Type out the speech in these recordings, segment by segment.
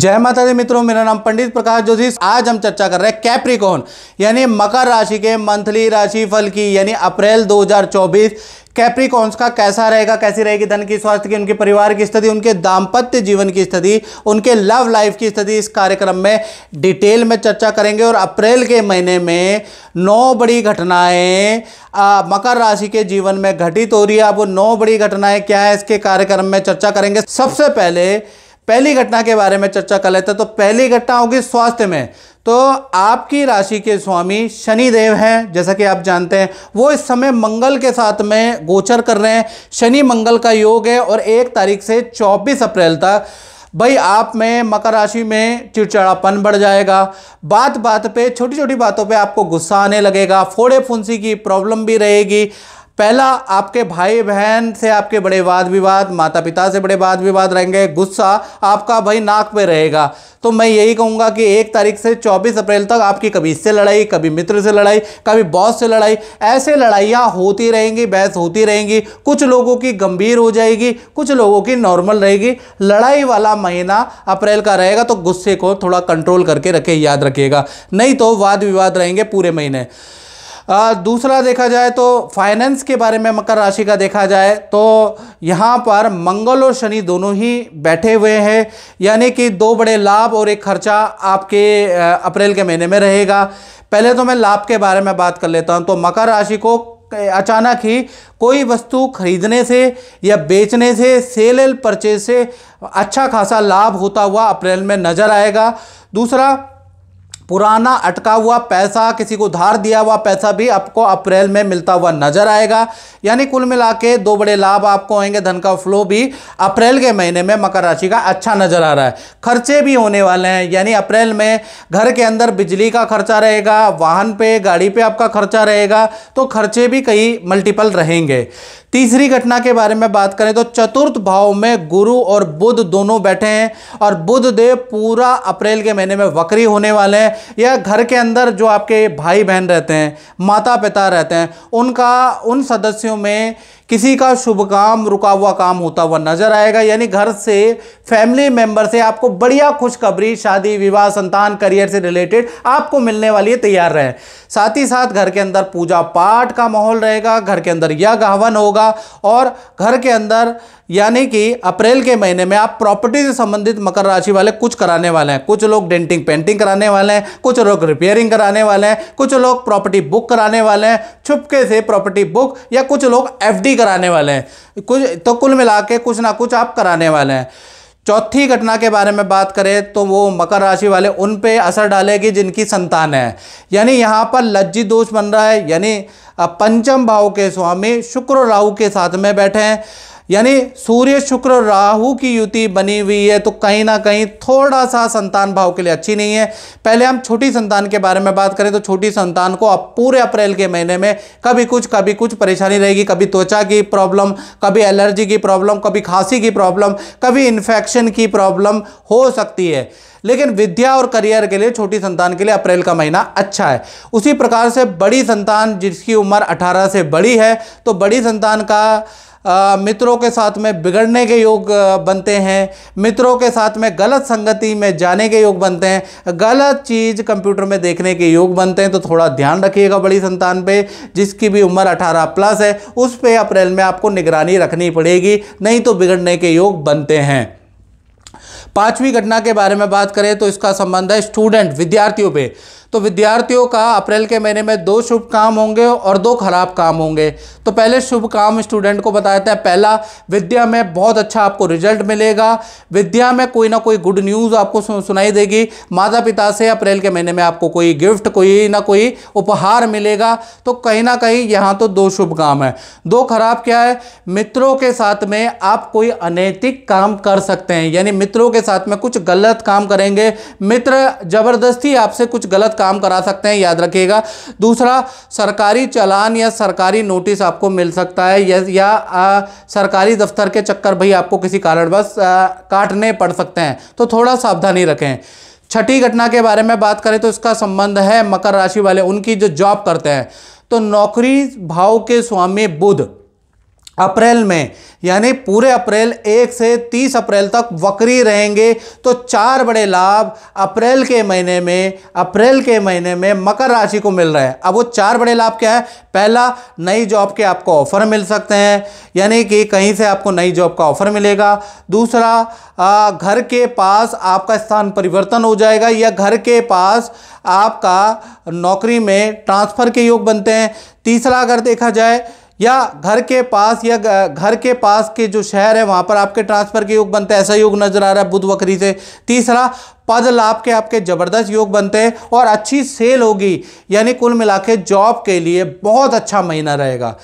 जय माता दी मित्रों मेरा नाम पंडित प्रकाश जोशी आज हम चर्चा कर रहे हैं कैप्रिकॉन यानी मकर राशि के मंथली राशि फल की यानी अप्रैल 2024 कैप्रिकॉन्स का कैसा रहेगा कैसी रहेगी धन की स्वास्थ्य की उनके परिवार की स्थिति उनके दाम्पत्य जीवन की स्थिति उनके लव लाइफ की स्थिति इस कार्यक्रम में डिटेल में चर्चा करेंगे और अप्रैल के महीने में नौ बड़ी घटनाएं मकर राशि के जीवन में घटित हो रही है अब वो नौ बड़ी घटनाएं क्या है इसके कार्यक्रम में चर्चा करेंगे सबसे पहले पहली घटना के बारे में चर्चा कर लेते हैं तो पहली घटना होगी स्वास्थ्य में तो आपकी राशि के स्वामी शनि देव हैं जैसा कि आप जानते हैं वो इस समय मंगल के साथ में गोचर कर रहे हैं शनि मंगल का योग है और एक तारीख से 24 अप्रैल तक भाई आप में मकर राशि में चिड़चिड़ापन बढ़ जाएगा बात बात पे छोटी छोटी बातों पे आपको गुस्सा आने लगेगा फोड़े फुंसी की प्रॉब्लम भी रहेगी पहला आपके भाई बहन से आपके बड़े वाद विवाद माता पिता से बड़े वाद विवाद रहेंगे गुस्सा आपका भाई नाक पे रहेगा तो मैं यही कहूँगा कि एक तारीख से 24 अप्रैल तक आपकी कभी इससे लड़ाई कभी मित्र से लड़ाई कभी बॉस से लड़ाई ऐसे लड़ाइयाँ होती रहेंगी बहस होती रहेंगी कुछ लोगों की गंभीर हो जाएगी कुछ लोगों की नॉर्मल रहेगी लड़ाई वाला महीना अप्रैल का रहेगा तो गुस्से को थोड़ा कंट्रोल करके रखे याद रखिएगा नहीं तो वाद विवाद रहेंगे पूरे महीने दूसरा देखा जाए तो फाइनेंस के बारे में मकर राशि का देखा जाए तो यहाँ पर मंगल और शनि दोनों ही बैठे हुए हैं यानी कि दो बड़े लाभ और एक खर्चा आपके अप्रैल के महीने में रहेगा पहले तो मैं लाभ के बारे में बात कर लेता हूँ तो मकर राशि को अचानक ही कोई वस्तु खरीदने से या बेचने से सेल एल परचेज से अच्छा खासा लाभ होता हुआ अप्रैल में नज़र आएगा दूसरा पुराना अटका हुआ पैसा किसी को उधार दिया हुआ पैसा भी आपको अप्रैल में मिलता हुआ नजर आएगा यानी कुल मिला के दो बड़े लाभ आपको होंगे धन का फ्लो भी अप्रैल के महीने में मकर राशि का अच्छा नजर आ रहा है खर्चे भी होने वाले हैं यानी अप्रैल में घर के अंदर बिजली का खर्चा रहेगा वाहन पे गाड़ी पे आपका खर्चा रहेगा तो खर्चे भी कई मल्टीपल रहेंगे तीसरी घटना के बारे में बात करें तो चतुर्थ भाव में गुरु और बुध दोनों बैठे हैं और बुद्ध देव पूरा अप्रैल के महीने में वक्री होने वाले हैं या घर के अंदर जो आपके भाई बहन रहते हैं माता पिता रहते हैं उनका उन सदस्यों में किसी का शुभ काम रुका हुआ काम होता हुआ नजर आएगा यानी घर से फैमिली मेंबर से आपको बढ़िया खुशखबरी शादी विवाह संतान करियर से रिलेटेड आपको मिलने वाली है तैयार रहे साथ ही साथ घर के अंदर पूजा पाठ का माहौल रहेगा घर के अंदर यज्ञ हवन होगा और घर के अंदर यानी कि अप्रैल के महीने में आप प्रॉपर्टी से संबंधित मकर राशि वाले कुछ कराने वाले हैं कुछ लोग डेंटिंग पेंटिंग कराने वाले हैं कुछ लोग रिपेयरिंग कराने वाले हैं कुछ लोग प्रॉपर्टी बुक कराने वाले हैं छुपके से प्रॉपर्टी बुक या कुछ लोग एफडी ही कराने वाले हैं कुछ तो कुल मिला के कुछ ना कुछ आप कराने वाले हैं चौथी घटना के बारे में बात करें तो वो मकर राशि वाले उन पे असर डालेगी जिनकी संतान है यानी यहाँ पर लज्जी दोष बन रहा है यानी पंचम भाव के स्वामी शुक्र राहु के साथ में बैठे हैं यानी सूर्य शुक्र राहु की युति बनी हुई है तो कहीं ना कहीं थोड़ा सा संतान भाव के लिए अच्छी नहीं है पहले हम छोटी संतान के बारे में बात करें तो छोटी संतान को अब पूरे अप्रैल के महीने में कभी कुछ कभी कुछ परेशानी रहेगी कभी त्वचा की प्रॉब्लम कभी एलर्जी की प्रॉब्लम कभी खांसी की प्रॉब्लम कभी इन्फेक्शन की प्रॉब्लम हो सकती है लेकिन विद्या और करियर के लिए छोटी संतान के लिए अप्रैल का महीना अच्छा है उसी प्रकार से बड़ी संतान जिसकी उम्र 18 से बड़ी है तो बड़ी संतान का मित्रों के साथ में बिगड़ने के योग बनते हैं मित्रों के साथ में गलत संगति में जाने के योग बनते हैं गलत चीज़ कंप्यूटर में देखने के योग बनते हैं तो थोड़ा ध्यान रखिएगा बड़ी संतान पे जिसकी भी उम्र 18 प्लस है उस पर अप्रैल में आपको निगरानी रखनी पड़ेगी नहीं तो बिगड़ने के योग बनते हैं पाँचवीं घटना के बारे में बात करें तो इसका संबंध है स्टूडेंट विद्यार्थियों पर तो विद्यार्थियों का अप्रैल के महीने में दो शुभ काम होंगे और दो खराब काम होंगे तो पहले शुभ काम स्टूडेंट को बताया था पहला विद्या में बहुत अच्छा आपको रिजल्ट मिलेगा विद्या में कोई ना कोई गुड न्यूज़ आपको सुनाई देगी माता पिता से अप्रैल के महीने में आपको कोई गिफ्ट कोई ना कोई उपहार मिलेगा तो कहीं ना कहीं यहाँ तो दो शुभ काम है दो खराब क्या है मित्रों के साथ में आप कोई अनैतिक काम कर सकते हैं यानी मित्रों के साथ में कुछ गलत काम करेंगे मित्र जबरदस्ती आपसे कुछ गलत काम करा सकते हैं याद रखिएगा दूसरा सरकारी चलान या सरकारी नोटिस आपको मिल सकता है या, या आ, सरकारी दफ्तर के चक्कर भाई आपको किसी कारणवश काटने पड़ सकते हैं तो थोड़ा सावधानी रखें छठी घटना के बारे में बात करें तो इसका संबंध है मकर राशि वाले उनकी जो जॉब करते हैं तो नौकरी भाव के स्वामी बुध अप्रैल में यानी पूरे अप्रैल एक से तीस अप्रैल तक वक्री रहेंगे तो चार बड़े लाभ अप्रैल के महीने में अप्रैल के महीने में मकर राशि को मिल रहे हैं अब वो चार बड़े लाभ क्या है पहला नई जॉब के आपको ऑफर मिल सकते हैं यानी कि कहीं से आपको नई जॉब का ऑफर मिलेगा दूसरा आ, घर के पास आपका स्थान परिवर्तन हो जाएगा या घर के पास आपका नौकरी में ट्रांसफ़र के योग बनते हैं तीसरा अगर देखा जाए या घर के पास या घर के पास के जो शहर है वहाँ पर आपके ट्रांसफर के योग बनते हैं ऐसा योग नजर आ रहा है बुध वक्री से तीसरा पद लाभ के आपके ज़बरदस्त योग बनते हैं और अच्छी सेल होगी यानी कुल मिला के जॉब के लिए बहुत अच्छा महीना रहेगा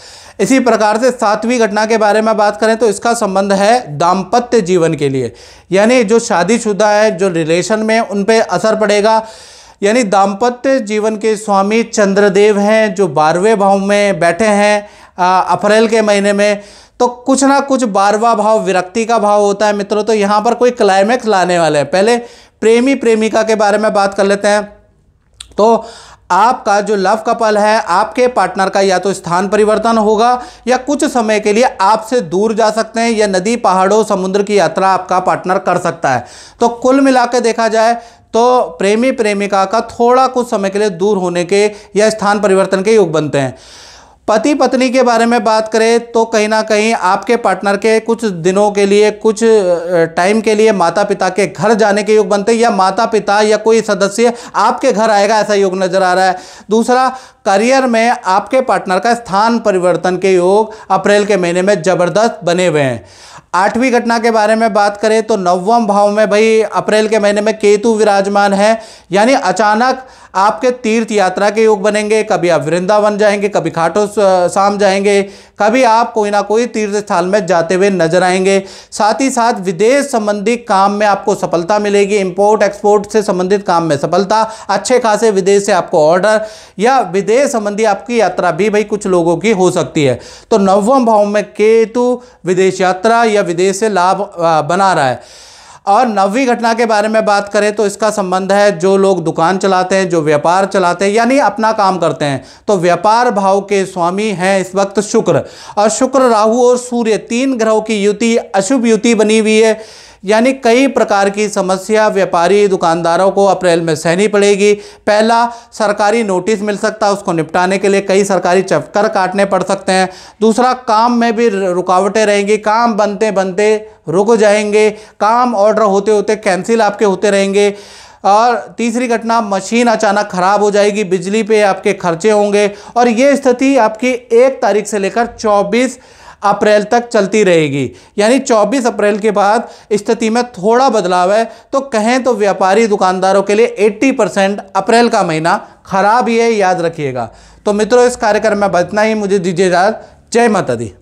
इसी प्रकार से सातवीं घटना के बारे में बात करें तो इसका संबंध है दाम्पत्य जीवन के लिए यानी जो शादीशुदा है जो रिलेशन में उन पर असर पड़ेगा यानी दाम्पत्य जीवन के स्वामी चंद्रदेव हैं जो बारहवें भाव में बैठे हैं अप्रैल के महीने में तो कुछ ना कुछ बारवा भाव विरक्ति का भाव होता है मित्रों तो यहाँ पर कोई क्लाइमैक्स लाने वाले हैं पहले प्रेमी प्रेमिका के बारे में बात कर लेते हैं तो आपका जो लव कपल है आपके पार्टनर का या तो स्थान परिवर्तन होगा या कुछ समय के लिए आपसे दूर जा सकते हैं या नदी पहाड़ों समुद्र की यात्रा आपका पार्टनर कर सकता है तो कुल मिला देखा जाए तो प्रेमी प्रेमिका का थोड़ा कुछ समय के लिए दूर होने के या स्थान परिवर्तन के योग बनते हैं पति पत्नी के बारे में बात करें तो कहीं ना कहीं आपके पार्टनर के कुछ दिनों के लिए कुछ टाइम के लिए माता पिता के घर जाने के योग बनते हैं या माता पिता या कोई सदस्य आपके घर आएगा ऐसा योग नज़र आ रहा है दूसरा करियर में आपके पार्टनर का स्थान परिवर्तन के योग अप्रैल के महीने में ज़बरदस्त बने हुए हैं आठवीं घटना के बारे में बात करें तो नवम भाव में भाई अप्रैल के महीने में केतु विराजमान है यानी अचानक आपके तीर्थ यात्रा के योग बनेंगे कभी आप वृंदावन जाएंगे कभी खाटो शाम जाएंगे कभी आप कोई ना कोई तीर्थ स्थान में जाते हुए नजर आएंगे साथ ही साथ विदेश संबंधी काम में आपको सफलता मिलेगी इम्पोर्ट एक्सपोर्ट से संबंधित काम में सफलता अच्छे खासे विदेश से आपको ऑर्डर या विदेश संबंधी आपकी यात्रा भी भाई कुछ लोगों की हो सकती है तो नवम भाव में केतु विदेश यात्रा या विदेश से लाभ बना रहा है और नवी घटना के बारे में बात करें तो इसका संबंध है जो लोग दुकान चलाते हैं जो व्यापार चलाते हैं यानी अपना काम करते हैं तो व्यापार भाव के स्वामी हैं इस वक्त शुक्र और शुक्र राहु और सूर्य तीन ग्रहों की युति अशुभ युति बनी हुई है यानी कई प्रकार की समस्या व्यापारी दुकानदारों को अप्रैल में सहनी पड़ेगी पहला सरकारी नोटिस मिल सकता है उसको निपटाने के लिए कई सरकारी चक्कर काटने पड़ सकते हैं दूसरा काम में भी रुकावटें रहेंगी काम बनते बनते रुक जाएंगे काम ऑर्डर होते होते कैंसिल आपके होते रहेंगे और तीसरी घटना मशीन अचानक ख़राब हो जाएगी बिजली पे आपके खर्चे होंगे और ये स्थिति आपकी एक तारीख से लेकर चौबीस अप्रैल तक चलती रहेगी यानी 24 अप्रैल के बाद स्थिति में थोड़ा बदलाव है तो कहें तो व्यापारी दुकानदारों के लिए 80 परसेंट अप्रैल का महीना खराब ही है याद रखिएगा तो मित्रों इस कार्यक्रम में बचना ही मुझे दीजिए याद जय माता दी